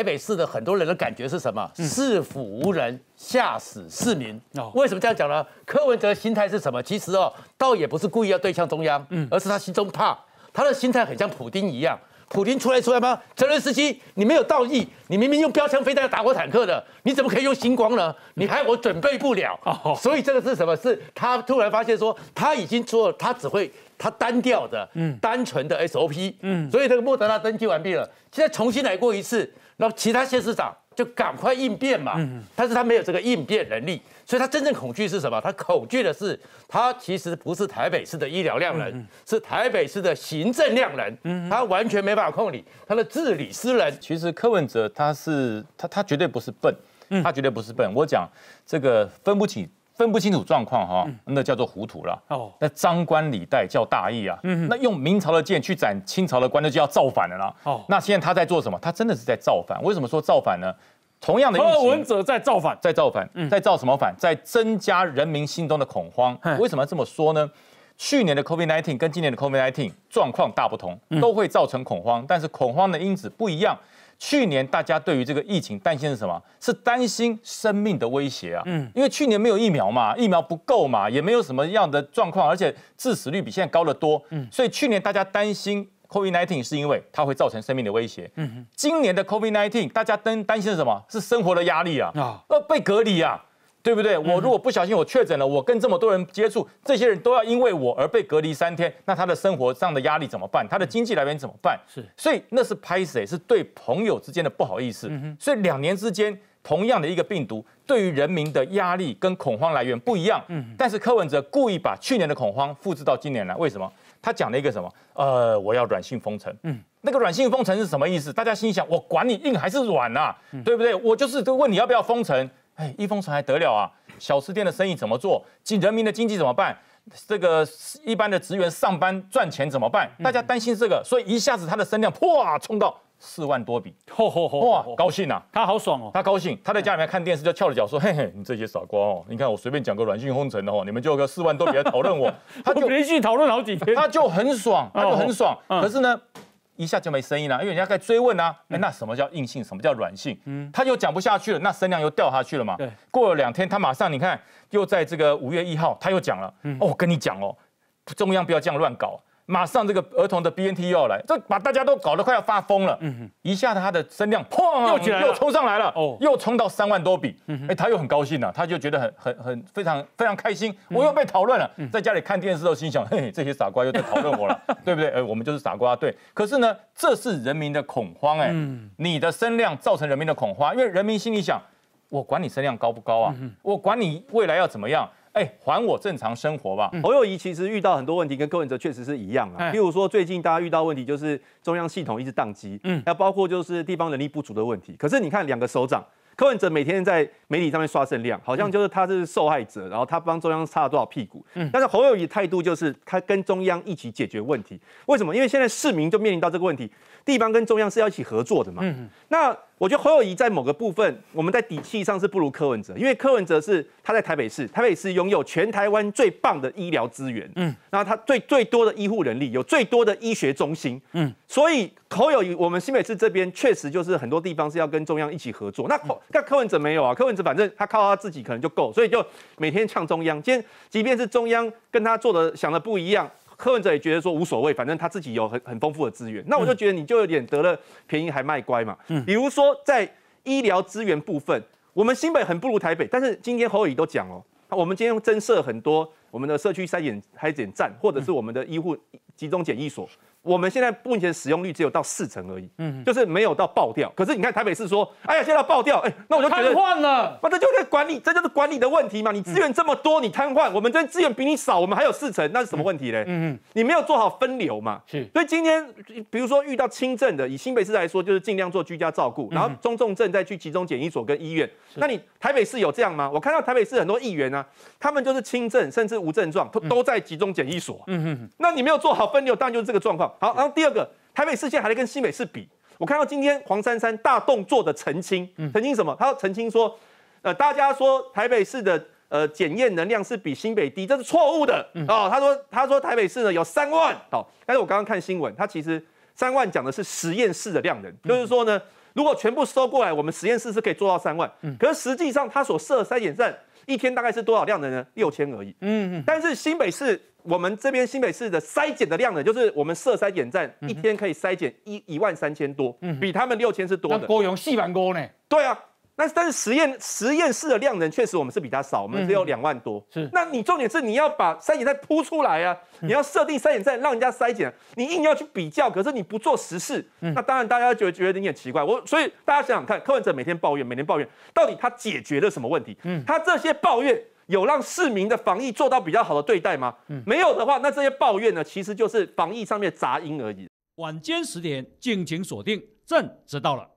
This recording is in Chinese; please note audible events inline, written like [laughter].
台北市的很多人的感觉是什么？市府无人吓死市民。为什么这样讲呢？柯文哲的心态是什么？其实哦，倒也不是故意要对向中央，嗯，而是他心中怕。他的心态很像普京一样。普京出来出来吗？泽连斯基，你没有道义，你明明用标枪飞弹打过坦克的，你怎么可以用星光呢？你害我准备不了。所以这个是什么？是他突然发现说他已经做了，他只会他单调的、单纯的 SOP。嗯，所以这个莫德纳登记完毕了，现在重新来过一次。那其他县市长就赶快应变嘛，但是他没有这个应变能力，所以他真正恐惧是什么？他恐惧的是，他其实不是台北市的医疗量人，是台北市的行政量人，他完全没办法控理他的治理私人。其实柯文哲他是他他绝对不是笨，他绝对不是笨。我讲这个分不起。分不清楚状况哈，那叫做糊涂了。哦，那张冠李戴叫大义啊。嗯，那用明朝的剑去斩清朝的官，那就要造反了啦。哦，那现在他在做什么？他真的是在造反。为什么说造反呢？同样的一情，柯文哲在造反，在造反，在造什么反？在增加人民心中的恐慌。为什么这么说呢？去年的 COVID-19 跟今年的 COVID-19 状况大不同，都会造成恐慌，但是恐慌的因子不一样。去年大家对于这个疫情担心是什么？是担心生命的威胁啊，嗯，因为去年没有疫苗嘛，疫苗不够嘛，也没有什么样的状况，而且致死率比现在高得多，嗯，所以去年大家担心 COVID-19 是因为它会造成生命的威胁，嗯，今年的 COVID-19 大家担担心的是什么？是生活的压力啊，啊，要被隔离啊。对不对？我如果不小心我确诊了，我跟这么多人接触，这些人都要因为我而被隔离三天，那他的生活上的压力怎么办？他的经济来源怎么办？是，所以那是拍谁？是对朋友之间的不好意思。所以两年之间，同样的一个病毒，对于人民的压力跟恐慌来源不一样。嗯但是柯文哲故意把去年的恐慌复制到今年来，为什么？他讲了一个什么？呃，我要软性封城。嗯，那个软性封城是什么意思？大家心想，我管你硬还是软啊，对不对？我就是问你要不要封城。哎，一封城还得了啊？小吃店的生意怎么做？进人民的经济怎么办？这个一般的职员上班赚钱怎么办？大家担心这个，所以一下子他的声量哇冲到四万多笔，哇，高兴啊，他好爽哦，他高兴，他在家里面看电视就翘着脚说：“嘿嘿，你这些傻瓜哦，你看我随便讲个软性封城的话，你们就有个四万多笔来讨论我。[laughs] ”他就连续讨论好几天，他就很爽，他就很爽。可是呢？一下就没声音了，因为人家在追问啊，哎，那什么叫硬性，什么叫软性？嗯，他又讲不下去了，那声量又掉下去了嘛。对，过了两天，他马上你看，又在这个五月一号，他又讲了，哦，我跟你讲哦，中央不要这样乱搞。马上这个儿童的 B N T 又要来，这把大家都搞得快要发疯了。嗯，一下他的声量砰来，又冲上来了，哦，又冲到三万多笔。哎，他又很高兴了，他就觉得很很很非常非常开心，我又被讨论了。在家里看电视的时候，心想：嘿，这些傻瓜又在 [laughs] 讨论我了，对不对？哎，我们就是傻瓜对。可是呢，这是人民的恐慌。哎，你的声量造成人民的恐慌，因为人民心里想：我管你声量高不高啊，我管你未来要怎么样。哎，还我正常生活吧！侯友谊其实遇到很多问题，跟柯文哲确实是一样啊。譬如说，最近大家遇到问题就是中央系统一直宕机，嗯，那包括就是地方能力不足的问题。可是你看，两个首长，柯文哲每天在媒体上面刷声量，好像就是他是受害者，然后他帮中央擦了多少屁股。但是侯友谊态度就是他跟中央一起解决问题。为什么？因为现在市民就面临到这个问题，地方跟中央是要一起合作的嘛。嗯，那。我觉得侯友谊在某个部分，我们在底气上是不如柯文哲，因为柯文哲是他在台北市，台北市拥有全台湾最棒的医疗资源，嗯，然后他最最多的医护人力，有最多的医学中心，嗯，所以侯友谊我们新北市这边确实就是很多地方是要跟中央一起合作，那那柯文哲没有啊，柯文哲反正他靠他自己可能就够，所以就每天呛中央，今天即便是中央跟他做的想的不一样。柯文哲也觉得说无所谓，反正他自己有很很丰富的资源。那我就觉得你就有点得了便宜还卖乖嘛。嗯，比如说在医疗资源部分，我们新北很不如台北，但是今天侯友都讲哦，我们今天增设很多。我们的社区筛检筛检站，或者是我们的医护集中检疫所，我们现在目前使用率只有到四成而已，嗯，就是没有到爆掉。可是你看台北市说，哎呀，现在爆掉，哎，那我就觉得瘫痪了，那这就是管理，这就是管理的问题嘛。你资源这么多，你瘫痪，我们这资源比你少，我们还有四成，那是什么问题嘞？嗯嗯，你没有做好分流嘛？是。所以今天，比如说遇到轻症的，以新北市来说，就是尽量做居家照顾，然后中重症再去集中检疫所跟医院。那你台北市有这样吗？我看到台北市很多议员啊，他们就是轻症，甚至无症状，他都在集中检疫所。嗯嗯，那你没有做好分流，当然就是这个状况。好，然后第二个，台北市现在还在跟新北市比。我看到今天黄珊珊大动作的澄清，澄清什么？他说澄清说，呃，大家说台北市的呃检验能量是比新北低，这是错误的。哦。他说他说台北市呢有三万，好，但是我刚刚看新闻，他其实三万讲的是实验室的量人，就是说呢，如果全部收过来，我们实验室是可以做到三万。可是实际上他所设筛检站。一天大概是多少量的呢？六千而已。嗯，但是新北市我们这边新北市的筛检的量呢，就是我们设筛检站一天可以筛检一一万三千多，比他们六千是多的。我用四万五呢。对啊。但是但是实验实验室的量人确实我们是比他少，我们只有两万多。是，那你重点是你要把筛检站铺出来啊，你要设定筛检站，让人家筛检。你硬要去比较，可是你不做实事，那当然大家就觉得你很奇怪。我所以大家想想看，柯文哲每天抱怨，每天抱怨，到底他解决了什么问题？嗯，他这些抱怨有让市民的防疫做到比较好的对待吗？嗯，没有的话，那这些抱怨呢，其实就是防疫上面杂音而已。晚间十点，敬请锁定朕知道了。